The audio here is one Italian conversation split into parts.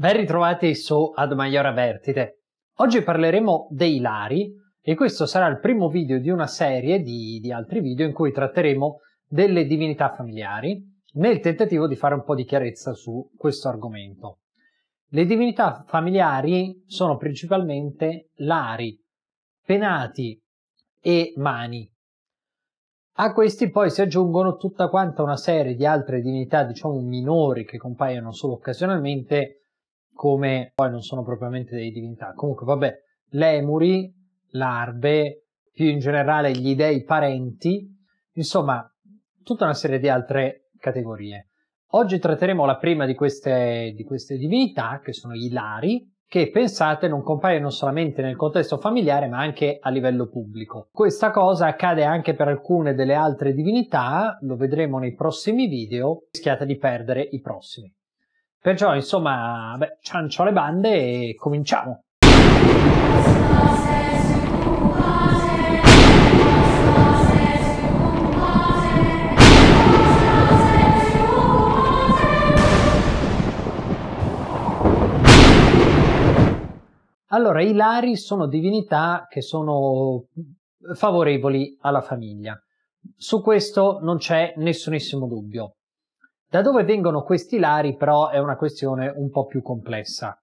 Ben ritrovati su Ad Maiora Vertite. Oggi parleremo dei lari e questo sarà il primo video di una serie di, di altri video in cui tratteremo delle divinità familiari nel tentativo di fare un po' di chiarezza su questo argomento. Le divinità familiari sono principalmente lari, penati e mani. A questi poi si aggiungono tutta quanta una serie di altre divinità, diciamo minori, che compaiono solo occasionalmente, come poi non sono propriamente dei divinità. Comunque, vabbè, lemuri, larve, più in generale gli dei parenti, insomma, tutta una serie di altre categorie. Oggi tratteremo la prima di queste, di queste divinità, che sono i lari, che pensate non compaiono solamente nel contesto familiare ma anche a livello pubblico. Questa cosa accade anche per alcune delle altre divinità, lo vedremo nei prossimi video, rischiate di perdere i prossimi. Perciò, insomma, beh, ciancio le bande e cominciamo. Allora, i lari sono divinità che sono favorevoli alla famiglia. Su questo non c'è nessunissimo dubbio. Da dove vengono questi lari però è una questione un po' più complessa.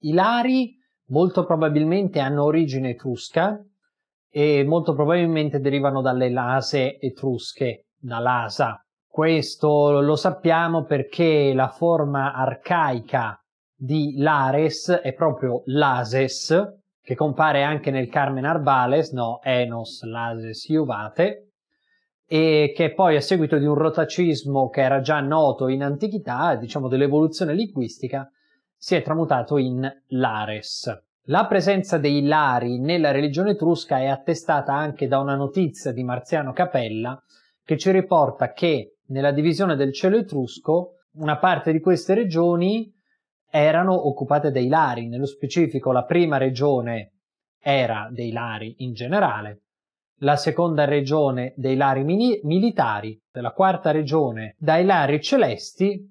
I lari molto probabilmente hanno origine etrusca e molto probabilmente derivano dalle lase etrusche, da lasa. Questo lo sappiamo perché la forma arcaica di lares è proprio lases, che compare anche nel Carmen Arbales, no, enos lases iuvate, e che poi a seguito di un rotacismo che era già noto in antichità, diciamo dell'evoluzione linguistica, si è tramutato in Lares. La presenza dei Lari nella religione etrusca è attestata anche da una notizia di Marziano Capella che ci riporta che nella divisione del cielo etrusco una parte di queste regioni erano occupate dai Lari, nello specifico la prima regione era dei Lari in generale, la seconda regione dei lari mili- militari, la quarta regione dai lari celesti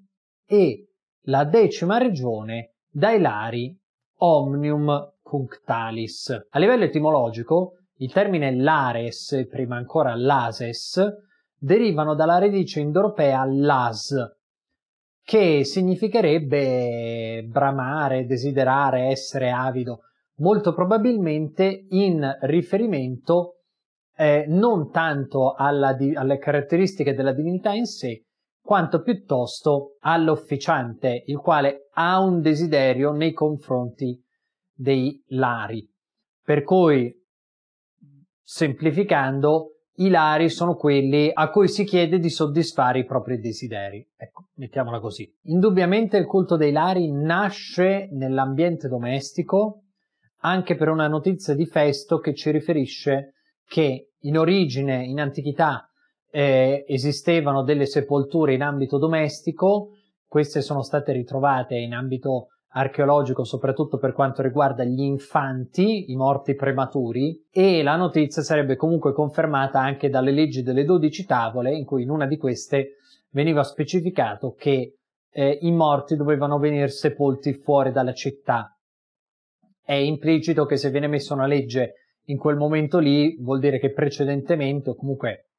e la decima regione dai lari omnium punctalis. A livello etimologico, il termine lares e prima ancora lases derivano dalla radice indoeuropea las, che significherebbe bramare, desiderare, essere avido, molto probabilmente in riferimento a eh, non tanto di- alle caratteristiche della divinità in sé, quanto piuttosto all'officiante, il quale ha un desiderio nei confronti dei lari. Per cui, semplificando, i lari sono quelli a cui si chiede di soddisfare i propri desideri. Ecco, mettiamola così. Indubbiamente il culto dei lari nasce nell'ambiente domestico anche per una notizia di Festo che ci riferisce che in origine, in antichità, eh, esistevano delle sepolture in ambito domestico, queste sono state ritrovate in ambito archeologico, soprattutto per quanto riguarda gli infanti, i morti prematuri, e la notizia sarebbe comunque confermata anche dalle leggi delle 12 tavole, in cui in una di queste veniva specificato che eh, i morti dovevano venire sepolti fuori dalla città. È implicito che se viene messa una legge in quel momento lì vuol dire che precedentemente o comunque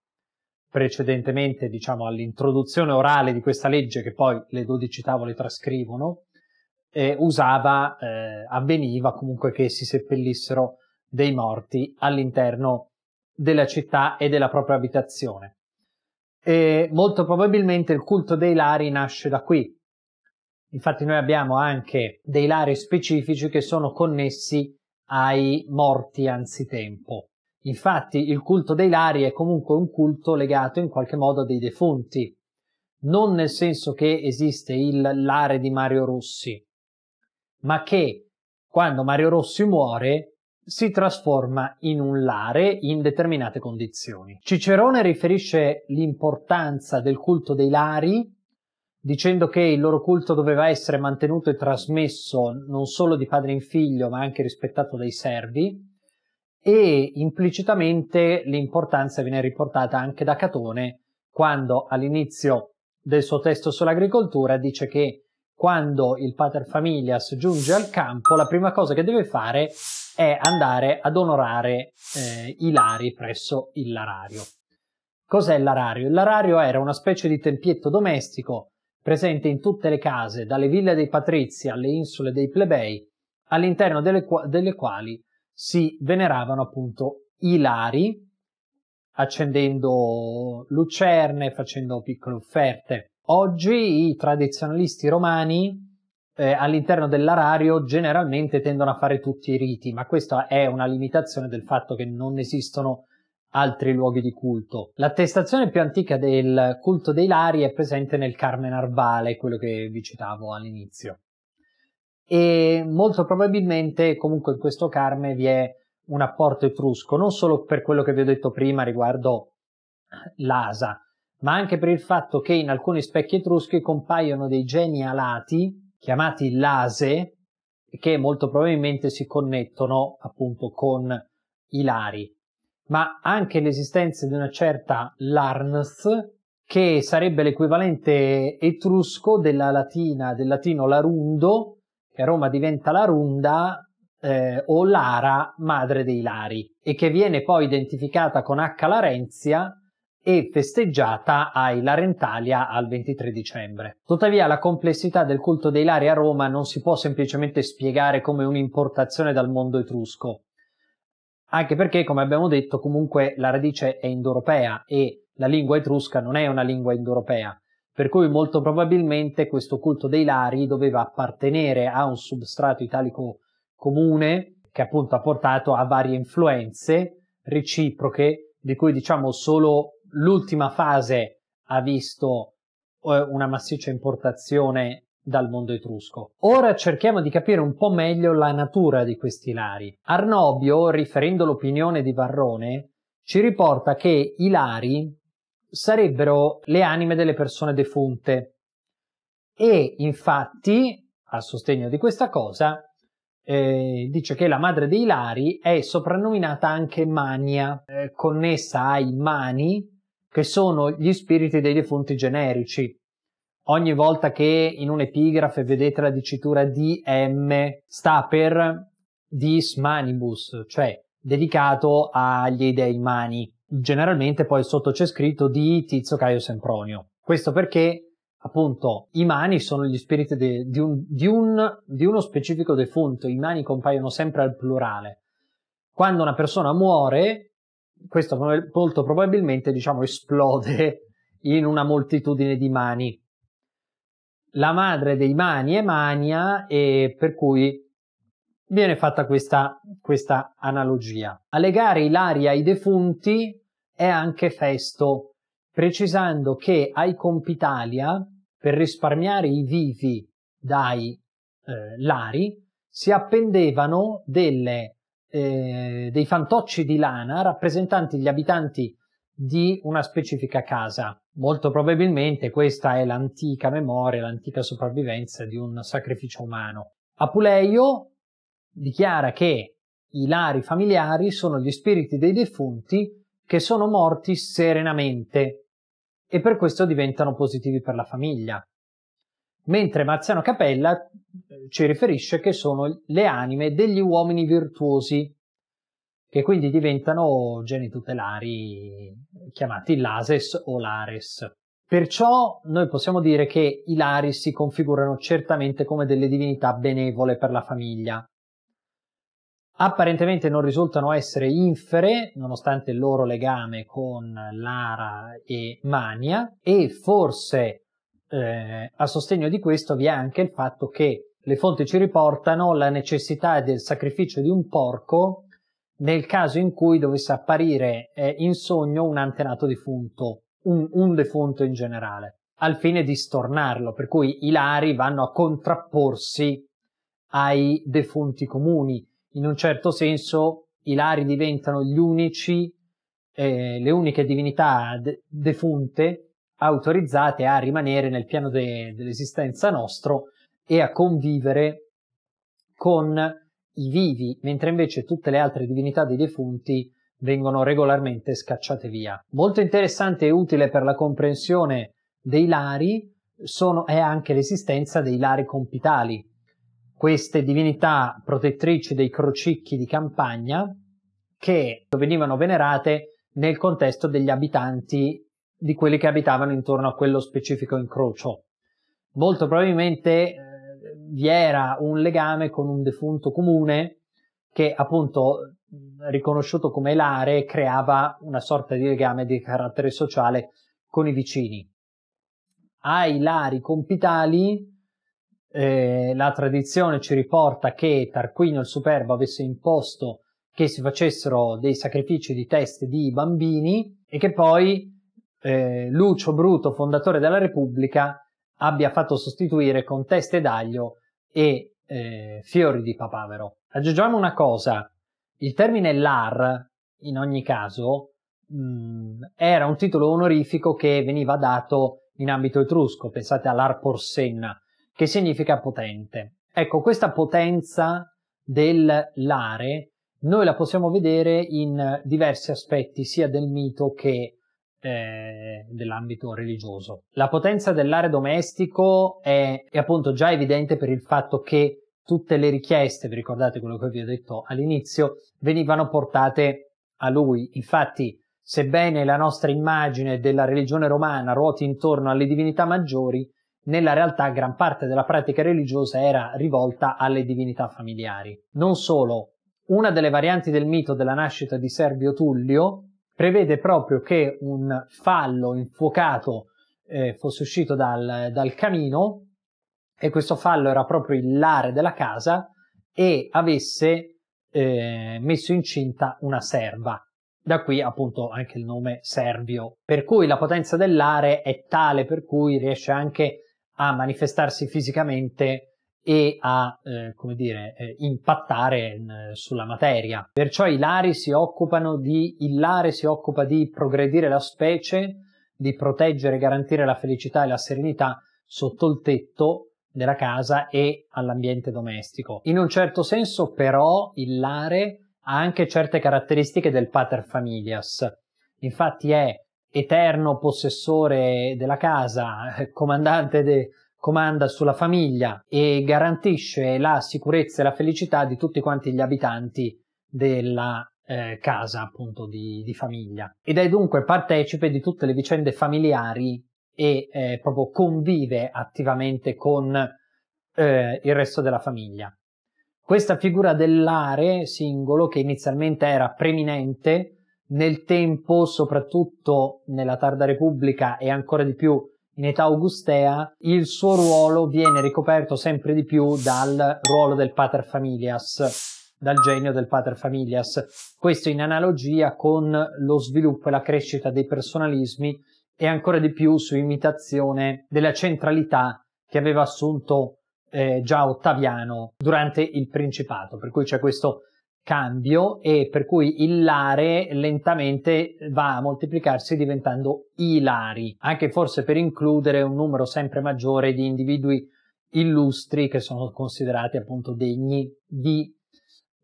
precedentemente diciamo all'introduzione orale di questa legge che poi le 12 tavole trascrivono eh, usava eh, avveniva comunque che si seppellissero dei morti all'interno della città e della propria abitazione e molto probabilmente il culto dei lari nasce da qui infatti noi abbiamo anche dei lari specifici che sono connessi ai morti anzitempo. Infatti il culto dei Lari è comunque un culto legato in qualche modo a dei defunti, non nel senso che esiste il Lare di Mario Rossi, ma che quando Mario Rossi muore si trasforma in un lare in determinate condizioni. Cicerone riferisce l'importanza del culto dei lari dicendo che il loro culto doveva essere mantenuto e trasmesso non solo di padre in figlio, ma anche rispettato dai servi, e implicitamente l'importanza viene riportata anche da Catone quando all'inizio del suo testo sull'agricoltura dice che quando il pater familias giunge al campo, la prima cosa che deve fare è andare ad onorare eh, i lari presso il larario. Cos'è il larario? Il larario era una specie di tempietto domestico presente in tutte le case, dalle ville dei patrizi alle insule dei plebei, all'interno delle, qua- delle quali si veneravano appunto i lari, accendendo lucerne, facendo piccole offerte. Oggi i tradizionalisti romani eh, all'interno dell'arario generalmente tendono a fare tutti i riti, ma questa è una limitazione del fatto che non esistono altri luoghi di culto. L'attestazione più antica del culto dei Lari è presente nel Carmen Arvale, quello che vi citavo all'inizio. E molto probabilmente, comunque, in questo Carme vi è un apporto etrusco, non solo per quello che vi ho detto prima riguardo l'asa, ma anche per il fatto che in alcuni specchi etruschi compaiono dei geni alati, chiamati lase, che molto probabilmente si connettono appunto con i lari ma anche l'esistenza di una certa Larnz, che sarebbe l'equivalente etrusco della latina, del latino larundo, che a Roma diventa larunda eh, o Lara, madre dei Lari, e che viene poi identificata con H. Larenzia e festeggiata ai Larentalia al 23 dicembre. Tuttavia la complessità del culto dei Lari a Roma non si può semplicemente spiegare come un'importazione dal mondo etrusco, anche perché, come abbiamo detto, comunque la radice è indoeuropea e la lingua etrusca non è una lingua indoeuropea, per cui molto probabilmente questo culto dei Lari doveva appartenere a un substrato italico comune che appunto ha portato a varie influenze reciproche, di cui diciamo solo l'ultima fase ha visto eh, una massiccia importazione dal mondo etrusco. Ora cerchiamo di capire un po' meglio la natura di questi lari. Arnobio, riferendo l'opinione di Varrone, ci riporta che i lari sarebbero le anime delle persone defunte e infatti, a sostegno di questa cosa, eh, dice che la madre dei Lari è soprannominata anche Mania, eh, connessa ai Mani, che sono gli spiriti dei defunti generici ogni volta che in un'epigrafe vedete la dicitura DM sta per dis manibus, cioè dedicato agli dei mani. Generalmente poi sotto c'è scritto di Tizio Caio Sempronio. Questo perché appunto i mani sono gli spiriti de, di, un, di, un, di uno specifico defunto, i mani compaiono sempre al plurale. Quando una persona muore, questo molto probabilmente diciamo esplode in una moltitudine di mani la madre dei Mani e Mania e per cui viene fatta questa, questa analogia. A legare Ilaria ai defunti è anche Festo, precisando che ai Compitalia, per risparmiare i vivi dai eh, lari, si appendevano delle, eh, dei fantocci di lana rappresentanti gli abitanti di una specifica casa. Molto probabilmente questa è l'antica memoria, l'antica sopravvivenza di un sacrificio umano. Apuleio dichiara che i lari familiari sono gli spiriti dei defunti che sono morti serenamente e per questo diventano positivi per la famiglia. Mentre Marziano Capella eh, ci riferisce che sono le anime degli uomini virtuosi e quindi diventano geni tutelari chiamati LASES o LARES. Perciò noi possiamo dire che i Laris si configurano certamente come delle divinità benevole per la famiglia. Apparentemente non risultano essere infere, nonostante il loro legame con Lara e Mania, e forse eh, a sostegno di questo vi è anche il fatto che le fonti ci riportano la necessità del sacrificio di un porco nel caso in cui dovesse apparire eh, in sogno un antenato defunto, un, un defunto in generale, al fine di stornarlo, per cui i lari vanno a contrapporsi ai defunti comuni. In un certo senso i lari diventano gli unici, eh, le uniche divinità de- defunte autorizzate a rimanere nel piano de- dell'esistenza nostro e a convivere con i vivi, mentre invece tutte le altre divinità dei defunti vengono regolarmente scacciate via. Molto interessante e utile per la comprensione dei lari sono, è anche l'esistenza dei lari compitali, queste divinità protettrici dei crocicchi di campagna che venivano venerate nel contesto degli abitanti di quelli che abitavano intorno a quello specifico incrocio. Molto probabilmente vi era un legame con un defunto comune che appunto riconosciuto come lare creava una sorta di legame di carattere sociale con i vicini. Ai Lari compitali eh, la tradizione ci riporta che Tarquinio il Superbo avesse imposto che si facessero dei sacrifici di teste di bambini e che poi eh, Lucio Bruto, fondatore della Repubblica, abbia fatto sostituire con teste d'aglio e eh, fiori di papavero. Aggiungiamo una cosa, il termine LAR, in ogni caso, mh, mm, era un titolo onorifico che veniva dato in ambito etrusco, pensate all'Ar Porsenna, che significa potente. Ecco, questa potenza del lare noi la possiamo vedere in diversi aspetti, sia del mito che eh, dell'ambito religioso. La potenza dell'area domestico è, è appunto già evidente per il fatto che tutte le richieste, vi ricordate quello che vi ho detto all'inizio, venivano portate a lui. Infatti, sebbene la nostra immagine della religione romana ruoti intorno alle divinità maggiori, nella realtà gran parte della pratica religiosa era rivolta alle divinità familiari. Non solo, una delle varianti del mito della nascita di Servio Tullio prevede proprio che un fallo infuocato eh, fosse uscito dal, dal camino e questo fallo era proprio il lare della casa e avesse eh, messo incinta una serva. Da qui appunto anche il nome Servio, per cui la potenza dell'are è tale per cui riesce anche a manifestarsi fisicamente e a, eh, come dire, eh, impattare in, mm, sulla materia. Perciò i lari si occupano di, il lare si occupa di progredire la specie, di proteggere e garantire la felicità e la serenità sotto il tetto della casa e all'ambiente domestico. In un certo senso, però, il lare ha anche certe caratteristiche del pater familias. Infatti è eterno possessore della casa, eh, comandante de, comanda sulla famiglia e garantisce la sicurezza e la felicità di tutti quanti gli abitanti della eh, casa appunto di, di, famiglia ed è dunque partecipe di tutte le vicende familiari e eh, proprio convive attivamente con eh, il resto della famiglia. Questa figura dell'are singolo che inizialmente era preminente nel tempo, soprattutto nella tarda Repubblica e ancora di più in età augustea, il suo ruolo viene ricoperto sempre di più dal ruolo del pater familias, dal genio del pater familias. Questo in analogia con lo sviluppo e la crescita dei personalismi e ancora di più su imitazione della centralità che aveva assunto eh, già Ottaviano durante il Principato, per cui c'è questo cambio e per cui il lare lentamente va a moltiplicarsi diventando i lari, anche forse per includere un numero sempre maggiore di individui illustri che sono considerati appunto degni di,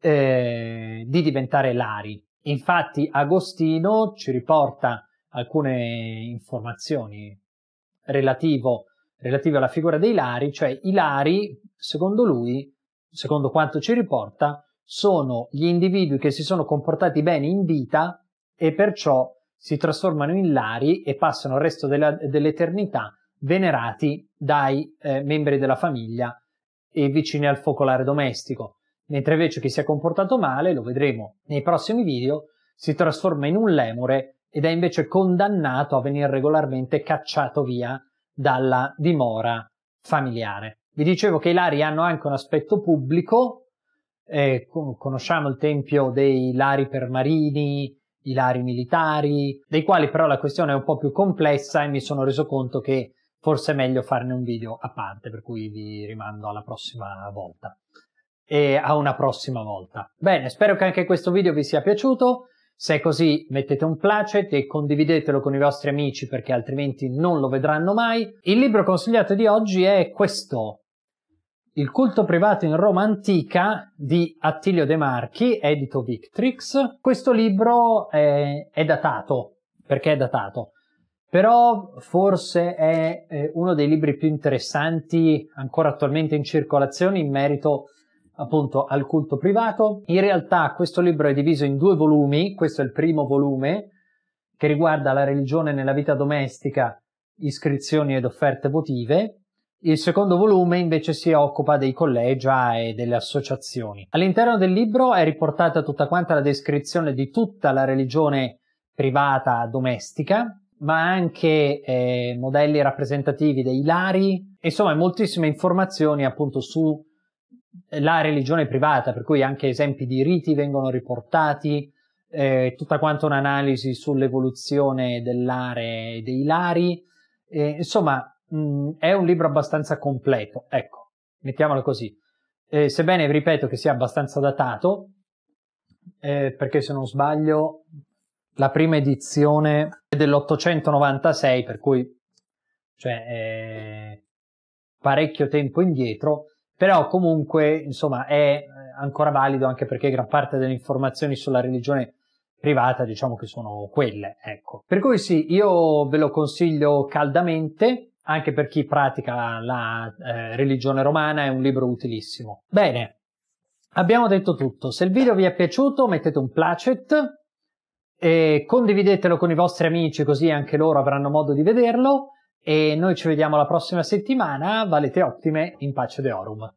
eh, di diventare lari. Infatti Agostino ci riporta alcune informazioni relativo, relative alla figura dei lari, cioè i lari, secondo lui, secondo quanto ci riporta, sono gli individui che si sono comportati bene in vita e perciò si trasformano in lari e passano il resto della, dell'eternità venerati dai eh, membri della famiglia e vicini al focolare domestico. Mentre invece chi si è comportato male, lo vedremo nei prossimi video, si trasforma in un lemure ed è invece condannato a venire regolarmente cacciato via dalla dimora familiare. Vi dicevo che i lari hanno anche un aspetto pubblico, eh, conosciamo il tempio dei lari per marini, i lari militari, dei quali però la questione è un po' più complessa e mi sono reso conto che forse è meglio farne un video a parte, per cui vi rimando alla prossima volta. E a una prossima volta. Bene, spero che anche questo video vi sia piaciuto. Se è così mettete un placet e condividetelo con i vostri amici perché altrimenti non lo vedranno mai. Il libro consigliato di oggi è questo, il culto privato in Roma antica di Attilio De Marchi, edito Victrix. Questo libro è, è datato, perché è datato, però forse è eh, uno dei libri più interessanti ancora attualmente in circolazione in merito appunto al culto privato. In realtà questo libro è diviso in due volumi, questo è il primo volume che riguarda la religione nella vita domestica, iscrizioni ed offerte votive, il secondo volume invece si occupa dei collegi e delle associazioni. All'interno del libro è riportata tutta quanta la descrizione di tutta la religione privata domestica, ma anche eh, modelli rappresentativi dei lari, insomma moltissime informazioni appunto sulla eh, religione privata, per cui anche esempi di riti vengono riportati, eh, tutta quanta un'analisi sull'evoluzione dell'area dei lari, eh, insomma mh, mm, è un libro abbastanza completo, ecco, mettiamolo così. Eh, sebbene ripeto che sia abbastanza datato, eh, perché se non sbaglio la prima edizione è dell'896, per cui cioè, eh, parecchio tempo indietro, però comunque insomma è eh, ancora valido anche perché gran parte delle informazioni sulla religione privata diciamo che sono quelle, ecco. Per cui sì, io ve lo consiglio caldamente, anche per chi pratica la, eh, religione romana è un libro utilissimo. Bene, abbiamo detto tutto. Se il video vi è piaciuto mettete un placet e condividetelo con i vostri amici così anche loro avranno modo di vederlo e noi ci vediamo la prossima settimana. Valete ottime in pace de orum.